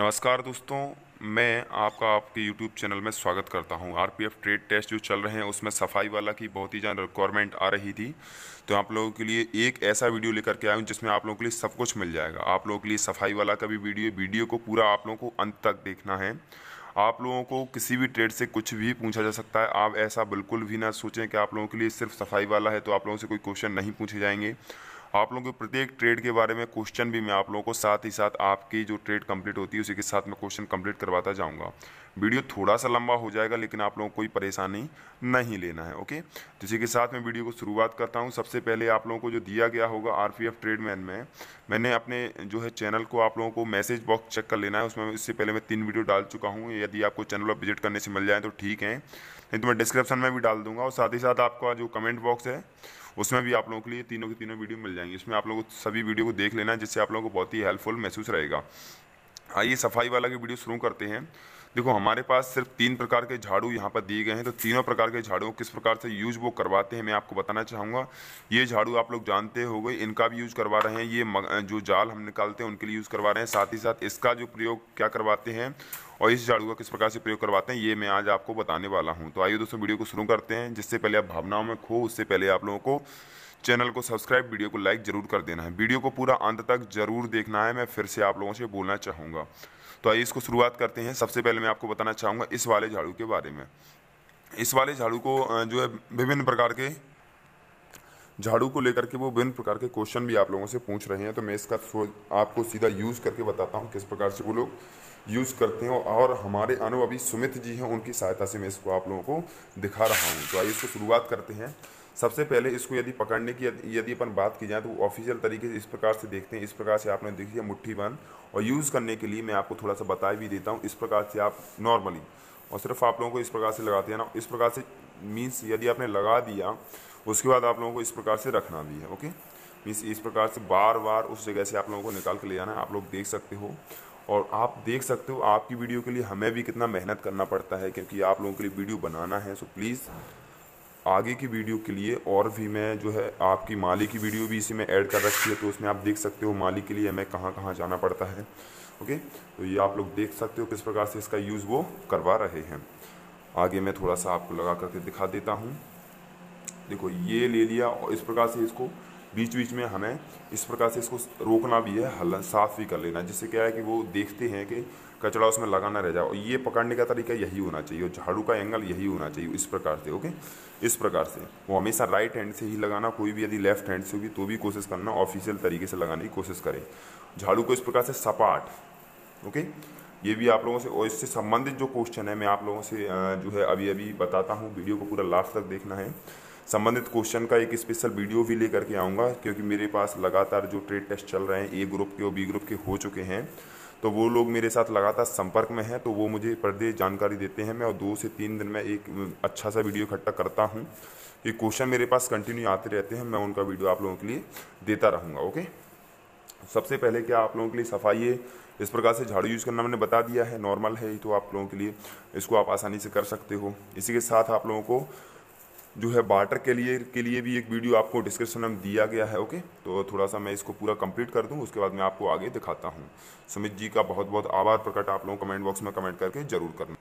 नमस्कार दोस्तों मैं आपका आपके YouTube चैनल में स्वागत करता हूं आरपीएफ ट्रेड टेस्ट जो चल रहे हैं उसमें सफाई वाला की बहुत ही ज़्यादा रिक्वायरमेंट आ रही थी तो आप लोगों के लिए एक ऐसा वीडियो लेकर के आया हूं जिसमें आप लोगों के लिए सब कुछ मिल जाएगा आप लोगों के लिए सफाई वाला का भी वीडियो वीडियो को पूरा आप लोगों को अंत तक देखना है आप लोगों को किसी भी ट्रेड से कुछ भी पूछा जा सकता है आप ऐसा बिल्कुल भी ना सोचें कि आप लोगों के लिए सिर्फ सफाई वाला है तो आप लोगों से कोई क्वेश्चन नहीं पूछे जाएंगे आप लोगों के प्रत्येक ट्रेड के बारे में क्वेश्चन भी मैं आप लोगों को साथ ही साथ आपकी जो ट्रेड कंप्लीट होती है उसी के साथ मैं क्वेश्चन कंप्लीट करवाता जाऊँगा वीडियो थोड़ा सा लंबा हो जाएगा लेकिन आप लोगों को कोई परेशानी नहीं लेना है ओके तो इसी के साथ मैं वीडियो को शुरुआत करता हूँ सबसे पहले आप लोगों को जो दिया गया होगा आर पी एफ ट्रेडमैन में मैंने अपने जो है चैनल को आप लोगों को मैसेज बॉक्स चेक कर लेना है उसमें इससे पहले मैं तीन वीडियो डाल चुका हूँ यदि आपको चैनल पर विजिट करने से मिल जाए तो ठीक है नहीं तो मैं डिस्क्रिप्शन में भी डाल दूंगा और साथ ही साथ आपका जो कमेंट बॉक्स है उसमें भी आप लोगों के लिए तीनों की तीनों वीडियो मिल जाएंगी इसमें आप लोगों को सभी वीडियो को देख लेना जिससे आप लोगों को बहुत ही हेल्पफुल महसूस रहेगा आइए हाँ, सफाई वाला की वीडियो शुरू करते हैं देखो हमारे पास सिर्फ तीन प्रकार के झाड़ू यहाँ पर दिए गए हैं तो तीनों प्रकार के झाड़ू किस प्रकार से यूज वो करवाते हैं मैं आपको बताना चाहूँगा ये झाड़ू आप लोग जानते हो गए इनका भी यूज करवा रहे हैं ये जो जाल हम निकालते हैं उनके लिए यूज़ करवा रहे हैं साथ ही साथ इसका जो प्रयोग क्या करवाते हैं और इस झाड़ू का किस प्रकार से प्रयोग करवाते हैं ये मैं आज आपको बताने वाला हूँ तो आइए दोस्तों वीडियो को शुरू करते हैं जिससे पहले आप भावनाओं में खो उससे पहले आप लोगों को चैनल को सब्सक्राइब वीडियो को लाइक ज़रूर कर देना है वीडियो को पूरा अंत तक ज़रूर देखना है मैं फिर से आप लोगों से बोलना चाहूँगा तो आइए इसको शुरुआत करते हैं सबसे पहले मैं आपको बताना चाहूँगा इस वाले झाड़ू के बारे में इस वाले झाड़ू को जो है विभिन्न प्रकार के झाड़ू को लेकर के वो विभिन्न प्रकार के क्वेश्चन भी आप लोगों से पूछ रहे हैं तो मैं इसका आपको सीधा यूज़ करके बताता हूँ किस प्रकार से वो लोग यूज़ करते हैं और हमारे अनुभवी सुमित जी हैं उनकी सहायता से मैं इसको आप लोगों को दिखा रहा हूँ तो आइए इसको शुरुआत करते हैं सबसे पहले इसको यदि पकड़ने की यदि अपन बात की जाए तो ऑफिशियल तरीके से इस प्रकार से देखते हैं इस प्रकार से आपने देखी है मुट्ठी बन और यूज़ करने के लिए मैं आपको थोड़ा सा बता भी देता हूँ इस प्रकार से आप नॉर्मली और सिर्फ आप लोगों को इस प्रकार से लगाते हैं ना इस प्रकार से मीन्स यदि आपने लगा दिया उसके बाद आप लोगों को इस प्रकार से रखना भी है ओके मीन्स इस प्रकार से बार बार उस जगह से आप लोगों को निकाल के ले जाना है आप लोग देख सकते हो और आप देख सकते हो आपकी वीडियो के लिए हमें भी कितना मेहनत करना पड़ता है क्योंकि आप लोगों के लिए वीडियो बनाना है सो प्लीज़ आगे की वीडियो के लिए और भी मैं जो है आपकी माली की वीडियो भी इसी में ऐड कर रखी है तो उसमें आप देख सकते हो माली के लिए हमें कहाँ कहाँ जाना पड़ता है ओके तो ये आप लोग देख सकते हो किस प्रकार से इसका यूज़ वो करवा रहे हैं आगे मैं थोड़ा सा आपको लगा करके दिखा देता हूँ देखो ये ले लिया और इस प्रकार से इसको बीच बीच में हमें इस प्रकार से इसको रोकना भी है हल साफ भी कर लेना जिससे क्या है कि वो देखते हैं कि कचड़ा उसमें लगाना रह जाए और ये पकड़ने का तरीका यही होना चाहिए और झाड़ू का एंगल यही होना चाहिए इस प्रकार से ओके इस प्रकार से वो हमेशा राइट हैंड से ही लगाना कोई भी यदि लेफ्ट हैंड से होगी तो भी कोशिश करना ऑफिशियल तरीके से लगाने की कोशिश करें झाड़ू को इस प्रकार से सपाट ओके ये भी आप लोगों से और इससे संबंधित जो क्वेश्चन है मैं आप लोगों से जो है अभी अभी बताता हूँ वीडियो को पूरा लास्ट तक देखना है संबंधित क्वेश्चन का एक स्पेशल वीडियो भी लेकर के आऊँगा क्योंकि मेरे पास लगातार जो ट्रेड टेस्ट चल रहे हैं ए ग्रुप के और बी ग्रुप के हो चुके हैं तो वो लोग मेरे साथ लगातार संपर्क में हैं तो वो मुझे पर्दे जानकारी देते हैं मैं और दो से तीन दिन में एक अच्छा सा वीडियो इकट्ठा करता हूँ ये क्वेश्चन मेरे पास कंटिन्यू आते रहते हैं मैं उनका वीडियो आप लोगों के लिए देता रहूँगा ओके सबसे पहले क्या आप लोगों के लिए सफाई है इस प्रकार से झाड़ू यूज़ करना मैंने बता दिया है नॉर्मल है तो आप लोगों के लिए इसको आप आसानी से कर सकते हो इसी के साथ आप लोगों को जो है बाटर के लिए के लिए भी एक वीडियो आपको डिस्क्रिप्शन में दिया गया है ओके तो थोड़ा सा मैं इसको पूरा कंप्लीट कर दूँ उसके बाद मैं आपको आगे दिखाता हूँ सुमित जी का बहुत बहुत आभार प्रकट आप लोगों कमेंट बॉक्स में कमेंट करके ज़रूर करना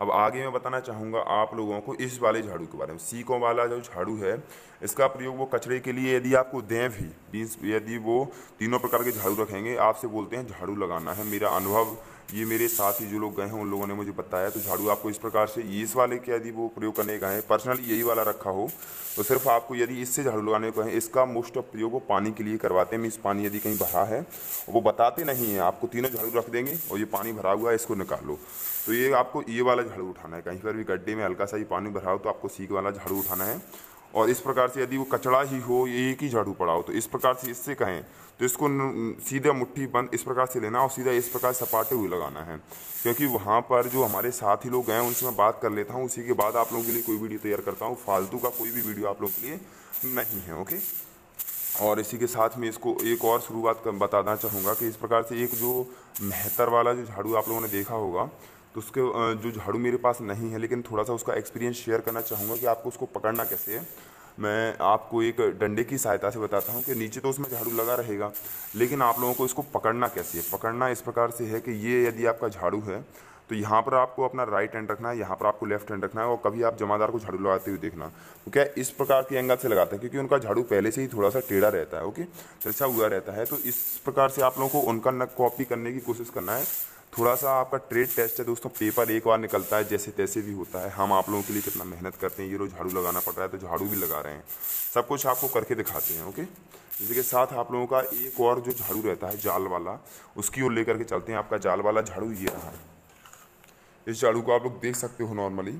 अब आगे मैं बताना चाहूँगा आप लोगों को इस वाले झाड़ू के बारे में सीकों वाला जो झाड़ू है इसका प्रयोग वो कचरे के लिए यदि आपको दें भी मीन्स यदि वो तीनों प्रकार के झाड़ू रखेंगे आपसे बोलते हैं झाड़ू लगाना है मेरा अनुभव ये मेरे साथ ही जो लोग गए हैं उन लोगों ने मुझे बताया तो झाड़ू आपको इस प्रकार से इस वाले के यदि वो प्रयोग करने का है पर्सनली यही वाला रखा हो तो सिर्फ आपको यदि इससे झाड़ू लगाने को है इसका मोस्ट ऑफ प्रयोग वो पानी के लिए करवाते हैं मीस पानी यदि कहीं भरा है वो बताते नहीं हैं आपको तीनों झाड़ू रख देंगे और ये पानी भरा हुआ है इसको निकालो तो ये आपको ये वाला झाड़ू उठाना है कहीं पर भी गड्ढे में हल्का सा ही पानी भरा हो तो आपको सीख वाला झाड़ू उठाना है और इस प्रकार से यदि वो कचड़ा ही हो एक ही झाड़ू पड़ा हो तो इस प्रकार से इससे कहें तो इसको सीधा मुट्ठी बंद इस प्रकार से लेना और सीधा इस प्रकार सपाटे हुए लगाना है क्योंकि वहाँ पर जो हमारे साथ ही लोग गए हैं उनसे मैं बात कर लेता हूँ उसी के बाद आप लोगों के लिए कोई वीडियो तैयार करता हूँ फालतू का कोई भी वीडियो आप लोगों के लिए नहीं है ओके और इसी के साथ में इसको एक और शुरुआत बताना चाहूँगा कि इस प्रकार से एक जो मेहतर वाला जो झाड़ू आप लोगों ने देखा होगा तो उसके जो झाड़ू मेरे पास नहीं है लेकिन थोड़ा सा उसका एक्सपीरियंस शेयर करना चाहूँगा कि आपको उसको पकड़ना कैसे है मैं आपको एक डंडे की सहायता से बताता हूँ कि नीचे तो उसमें झाड़ू लगा रहेगा लेकिन आप लोगों को इसको पकड़ना कैसे है पकड़ना इस प्रकार से है कि ये यदि आपका झाड़ू है तो यहाँ पर आपको अपना राइट हैंड रखना है यहाँ पर आपको लेफ्ट हैंड रखना है और कभी आप जमादार को झाड़ू लगाते हुए देखना तो क्या इस प्रकार के एंगल से लगाते हैं क्योंकि उनका झाड़ू पहले से ही थोड़ा सा टेढ़ा रहता है ओके तिरछा हुआ रहता है तो इस प्रकार से आप लोगों को उनका नक कॉपी करने की कोशिश करना है थोड़ा सा आपका ट्रेड टेस्ट है दोस्तों पेपर एक बार निकलता है जैसे तैसे भी होता है हम आप लोगों के लिए कितना मेहनत करते हैं ये रोज़ झाड़ू लगाना पड़ रहा है तो झाड़ू भी लगा रहे हैं सब कुछ आपको करके दिखाते हैं ओके इसके साथ आप लोगों का एक और जो झाड़ू रहता है जाल वाला उसकी ओर लेकर के चलते हैं आपका जाल वाला झाड़ू ये रहा है इस झाड़ू को आप लोग देख सकते हो नॉर्मली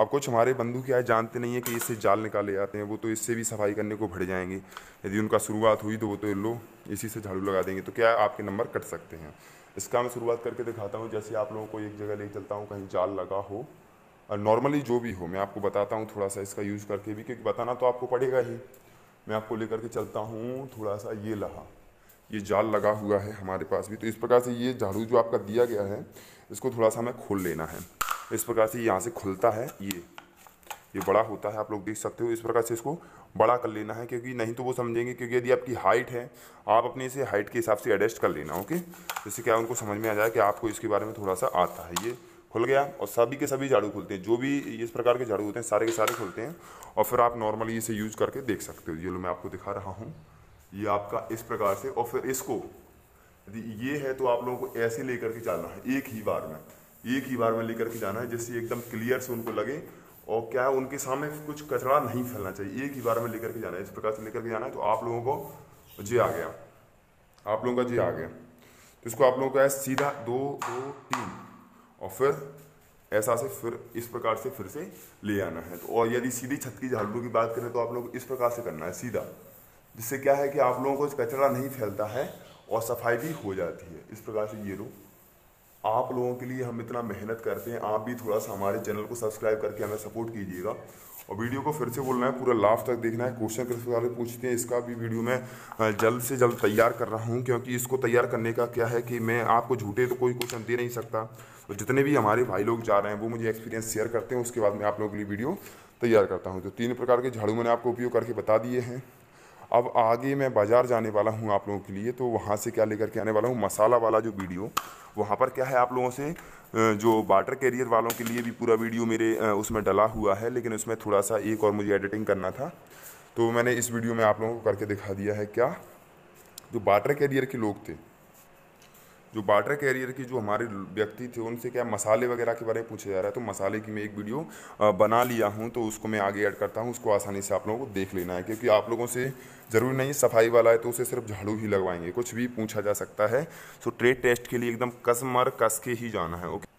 अब कुछ हमारे बंधु क्या है जानते नहीं है कि इससे जाल निकाले जाते हैं वो तो इससे भी सफाई करने को भर जाएंगे यदि उनका शुरुआत हुई तो वो तो लो इसी से झाड़ू लगा देंगे तो क्या आपके नंबर कट सकते हैं इसका मैं शुरुआत करके दिखाता हूँ जैसे आप लोगों को एक जगह ले चलता हूँ कहीं जाल लगा हो और नॉर्मली जो भी हो मैं आपको बताता हूँ थोड़ा सा इसका यूज़ करके भी क्योंकि बताना तो आपको पड़ेगा ही मैं आपको लेकर के चलता हूँ थोड़ा सा ये लहा ये जाल लगा हुआ है हमारे पास भी तो इस प्रकार से ये झाड़ू जो आपका दिया गया है इसको थोड़ा सा हमें खोल लेना है तो इस प्रकार से यहाँ से खुलता है ये ये बड़ा होता है आप लोग देख सकते हो इस प्रकार से इसको बड़ा कर लेना है क्योंकि नहीं तो वो समझेंगे क्योंकि यदि आपकी हाइट है आप अपने इसे हाइट के हिसाब से एडजस्ट कर लेना ओके जिससे क्या उनको समझ में आ जाए कि आपको इसके बारे में थोड़ा सा आता है ये खुल गया और सभी के सभी झाड़ू खुलते हैं जो भी इस प्रकार के झाड़ू होते हैं सारे के सारे खुलते हैं और फिर आप नॉर्मली इसे यूज करके देख सकते हो ये लो मैं आपको दिखा रहा हूँ ये आपका इस प्रकार से और फिर इसको यदि ये है तो आप लोगों को ऐसे ले करके चलना है एक ही बार में एक ही बार में लेकर के जाना है जिससे एकदम क्लियर से उनको लगे और क्या है उनके सामने कुछ कचरा नहीं फैलना चाहिए एक ही बार में लेकर के जाना है इस प्रकार से लेकर के जाना है तो आप लोगों को जे आ गया आप लोगों का जे आ गया तो इसको आप लोगों का है सीधा दो दो तीन और फिर ऐसा से फिर इस प्रकार से फिर से ले आना है तो और यदि सीधी छत की झाड़ू की बात करें तो आप लोग इस प्रकार से करना है सीधा जिससे क्या है कि आप लोगों को कचरा नहीं फैलता है और सफाई भी हो जाती है इस प्रकार से ये रूप आप लोगों के लिए हम इतना मेहनत करते हैं आप भी थोड़ा सा हमारे चैनल को सब्सक्राइब करके हमें सपोर्ट कीजिएगा और वीडियो को फिर से बोलना है पूरा लास्ट तक देखना है क्वेश्चन किस प्रकार पूछते हैं इसका भी वीडियो मैं जल्द से जल्द तैयार कर रहा हूँ क्योंकि इसको तैयार करने का क्या है कि मैं आपको झूठे तो कोई क्वेश्चन दे नहीं सकता तो जितने भी हमारे भाई लोग जा रहे हैं वो मुझे एक्सपीरियंस शेयर करते हैं उसके बाद मैं आप लोगों के लिए वीडियो तैयार करता हूँ तो तीन प्रकार के झाड़ू मैंने आपको उपयोग करके बता दिए हैं अब आगे मैं बाज़ार जाने वाला हूँ आप लोगों के लिए तो वहाँ से क्या लेकर के आने वाला हूँ मसाला वाला जो वीडियो वहाँ पर क्या है आप लोगों से जो वाटर कैरियर वालों के लिए भी पूरा वीडियो मेरे उसमें डला हुआ है लेकिन उसमें थोड़ा सा एक और मुझे एडिटिंग करना था तो मैंने इस वीडियो में आप लोगों को करके दिखा दिया है क्या जो वाटर कैरियर के लोग थे जो बाटर कैरियर के जो हमारे व्यक्ति थे उनसे क्या मसाले वगैरह के बारे में पूछा जा रहा है तो मसाले की मैं एक वीडियो बना लिया हूँ तो उसको मैं आगे ऐड करता हूँ उसको आसानी से आप लोगों को देख लेना है क्योंकि आप लोगों से ज़रूरी नहीं सफाई वाला है तो उसे सिर्फ झाड़ू ही लगवाएंगे कुछ भी पूछा जा सकता है सो ट्रेड टेस्ट के लिए एकदम कसमर कस के ही जाना है ओके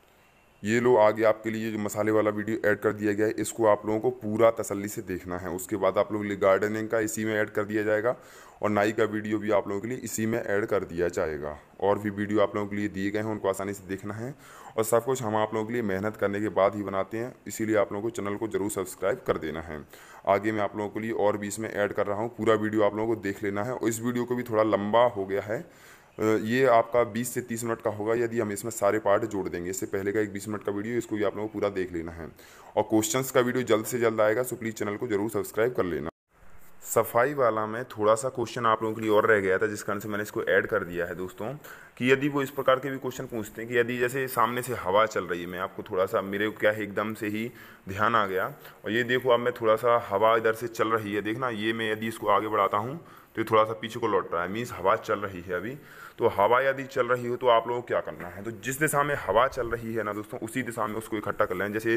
ये लो आगे आपके लिए जो मसाले वाला वीडियो ऐड कर दिया गया है इसको आप लोगों को पूरा तसल्ली से देखना है उसके बाद आप लोगों के लिए गार्डनिंग का इसी में ऐड कर दिया जाएगा और नाई का वीडियो भी आप लोगों के लिए इसी में ऐड कर दिया जाएगा और भी वीडियो आप लोगों के लिए दिए गए हैं उनको आसानी से देखना है और सब कुछ हम आप लोगों के लिए मेहनत करने के बाद ही बनाते हैं इसीलिए आप लोगों को चैनल को जरूर सब्सक्राइब कर देना है आगे मैं आप लोगों के लिए और भी इसमें ऐड कर रहा हूँ पूरा वीडियो आप लोगों को देख लेना है और इस वीडियो को भी थोड़ा लंबा हो गया है ये आपका 20 से 30 मिनट का होगा यदि हम इसमें सारे पार्ट जोड़ देंगे इससे पहले का एक 20 मिनट का वीडियो इसको भी आप लोगों को पूरा देख लेना है और क्वेश्चंस का वीडियो जल्द से जल्द आएगा सो प्लीज़ चैनल को जरूर सब्सक्राइब कर लेना सफाई वाला में थोड़ा सा क्वेश्चन आप लोगों के लिए और रह गया था जिस कारण से मैंने इसको ऐड कर दिया है दोस्तों कि यदि वो इस प्रकार के भी क्वेश्चन पूछते हैं कि यदि जैसे सामने से हवा चल रही है मैं आपको थोड़ा सा मेरे क्या है एकदम से ही ध्यान आ गया और ये देखो अब मैं थोड़ा सा हवा इधर से चल रही है देखना ये मैं यदि इसको आगे बढ़ाता हूँ तो ये थोड़ा सा पीछे को लौट रहा है मीन्स हवा चल रही है अभी तो हवा यदि चल रही हो तो आप लोगों को क्या करना है तो जिस दिशा में हवा चल रही है ना दोस्तों उसी दिशा में उसको इकट्ठा कर लें जैसे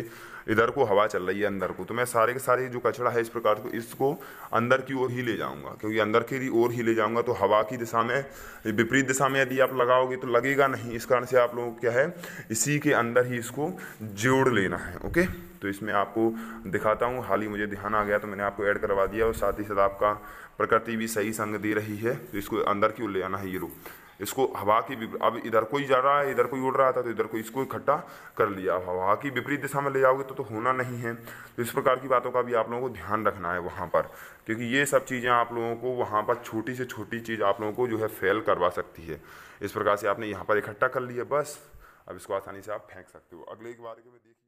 इधर को हवा चल रही है अंदर को तो मैं सारे के सारे जो कचरा है इस प्रकार को इसको अंदर की ओर ही ले जाऊंगा क्योंकि अंदर की ओर ही ले जाऊंगा तो हवा की दिशा में विपरीत दिशा में यदि आप लगाओगे तो लगेगा नहीं इस कारण से आप लोगों को क्या है इसी के अंदर ही इसको जोड़ लेना है ओके तो इसमें आपको दिखाता हूँ हाल ही मुझे ध्यान आ गया तो मैंने आपको ऐड करवा दिया और साथ ही साथ आपका प्रकृति भी सही संग दे रही है तो इसको अंदर क्यों ले आना है ये रूप इसको हवा की अब इधर कोई जा रहा है इधर कोई उड़ रहा था तो इधर कोई इसको इकट्ठा कर लिया अब हवा की विपरीत दिशा में ले जाओगे तो तो होना नहीं है तो इस प्रकार की बातों का भी आप लोगों को ध्यान रखना है वहाँ पर क्योंकि ये सब चीज़ें आप लोगों को वहाँ पर छोटी से छोटी चीज़ आप लोगों को जो है फेल करवा सकती है इस प्रकार से आपने यहाँ पर इकट्ठा कर लिया बस अब इसको आसानी से आप फेंक सकते हो अगले एक बार के मैं देखिए